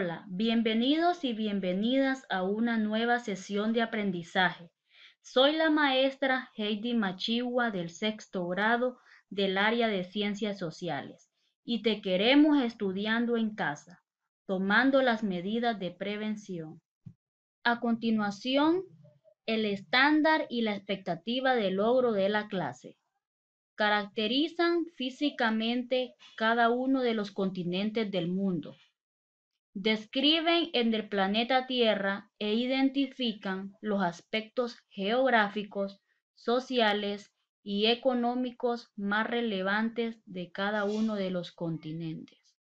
Hola, bienvenidos y bienvenidas a una nueva sesión de aprendizaje. Soy la maestra Heidi Machiwa del sexto grado del área de Ciencias Sociales y te queremos estudiando en casa, tomando las medidas de prevención. A continuación, el estándar y la expectativa de logro de la clase. Caracterizan físicamente cada uno de los continentes del mundo describen en el planeta Tierra e identifican los aspectos geográficos, sociales y económicos más relevantes de cada uno de los continentes.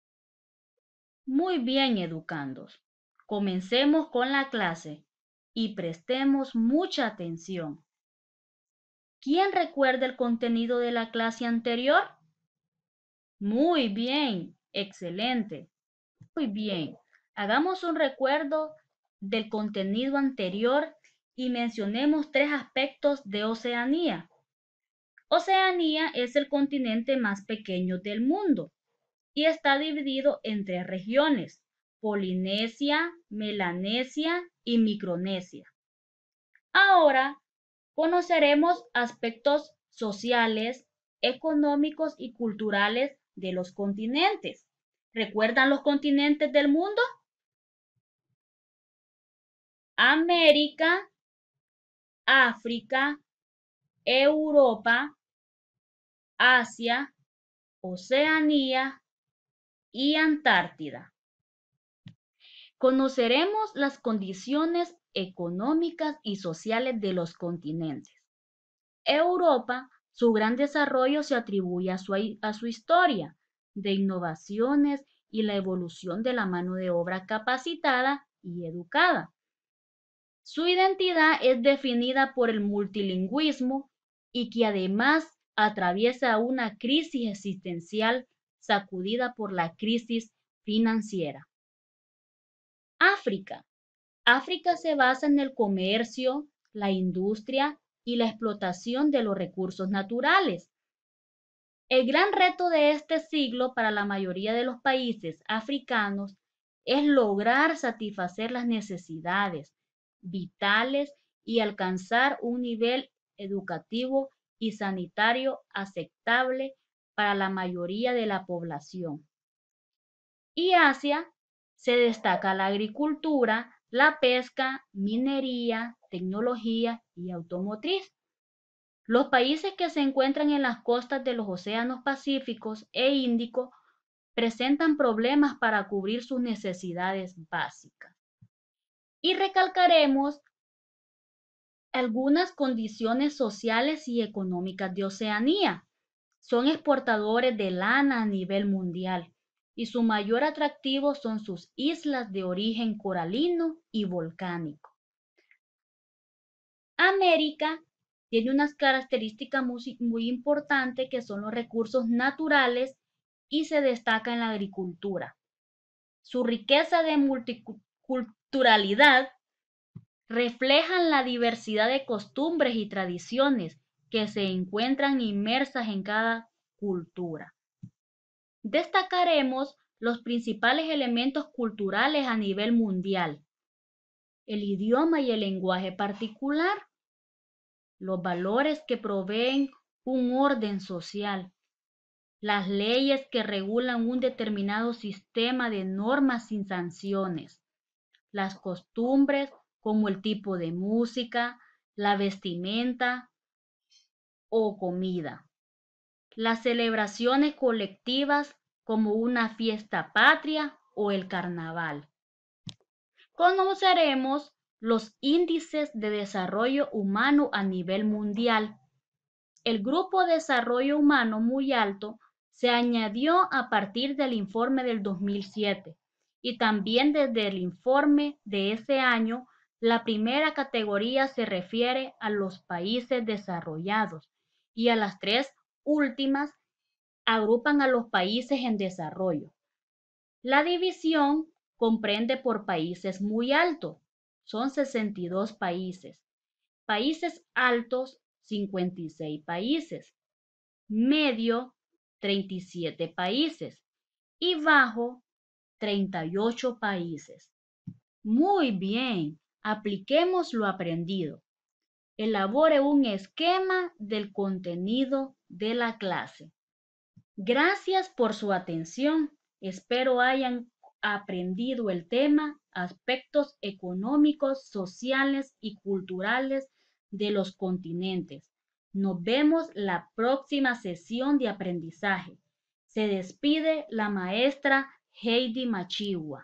Muy bien, educandos. Comencemos con la clase y prestemos mucha atención. ¿Quién recuerda el contenido de la clase anterior? Muy bien, excelente. Muy bien. Hagamos un recuerdo del contenido anterior y mencionemos tres aspectos de Oceanía. Oceanía es el continente más pequeño del mundo y está dividido en tres regiones, Polinesia, Melanesia y Micronesia. Ahora conoceremos aspectos sociales, económicos y culturales de los continentes. ¿Recuerdan los continentes del mundo? América, África, Europa, Asia, Oceanía y Antártida. Conoceremos las condiciones económicas y sociales de los continentes. Europa, su gran desarrollo se atribuye a su, historia de innovaciones y la evolución de la mano de obra capacitada y educada. Su identidad es definida por el multilingüismo y que además atraviesa una crisis existencial sacudida por la crisis financiera. África. África se basa en el comercio, la industria y la explotación de los recursos naturales. El gran reto de este siglo para la mayoría de los países africanos es lograr satisfacer las necesidades vitales y alcanzar un nivel educativo y sanitario aceptable para la mayoría de la población. Y Asia se destaca la agricultura, la pesca, minería, tecnología y automotriz. Los países que se encuentran en las costas de los océanos Pacíficos e Índico presentan problemas para cubrir sus necesidades básicas y recalcaremos algunas condiciones sociales y económicas de Oceanía. Son exportadores de lana a nivel mundial y su mayor atractivo son sus islas de origen coralino y volcánico. América tiene unas características muy, importantes que son los recursos naturales y se destaca en la agricultura. Su riqueza de culturalidad reflejan la diversidad de costumbres y tradiciones que se encuentran inmersas en cada cultura. Destacaremos los principales elementos culturales a nivel mundial, el idioma y el lenguaje particular, los valores que proveen un orden social, las leyes que regulan un determinado sistema de normas sin sanciones, las costumbres, como el tipo de música, la vestimenta o comida. Las celebraciones colectivas como una fiesta patria o el carnaval. Conoceremos los índices de desarrollo humano a nivel mundial. El grupo de desarrollo humano muy alto se añadió a partir del informe del 2007 y también desde el informe de ese año, la primera categoría se refiere a los países desarrollados y a las tres últimas agrupan a los países en desarrollo. La división comprende por países muy altos, son 62 países, países altos, 56 países, medio, 37 países y bajo, 38 países. Muy bien, apliquemos lo aprendido. Elabore un esquema del contenido de la clase. Gracias por su atención. Espero hayan aprendido el tema, aspectos económicos, sociales y culturales de los continentes. Nos vemos la próxima sesión de aprendizaje. Se despide la maestra Heidi Machiwa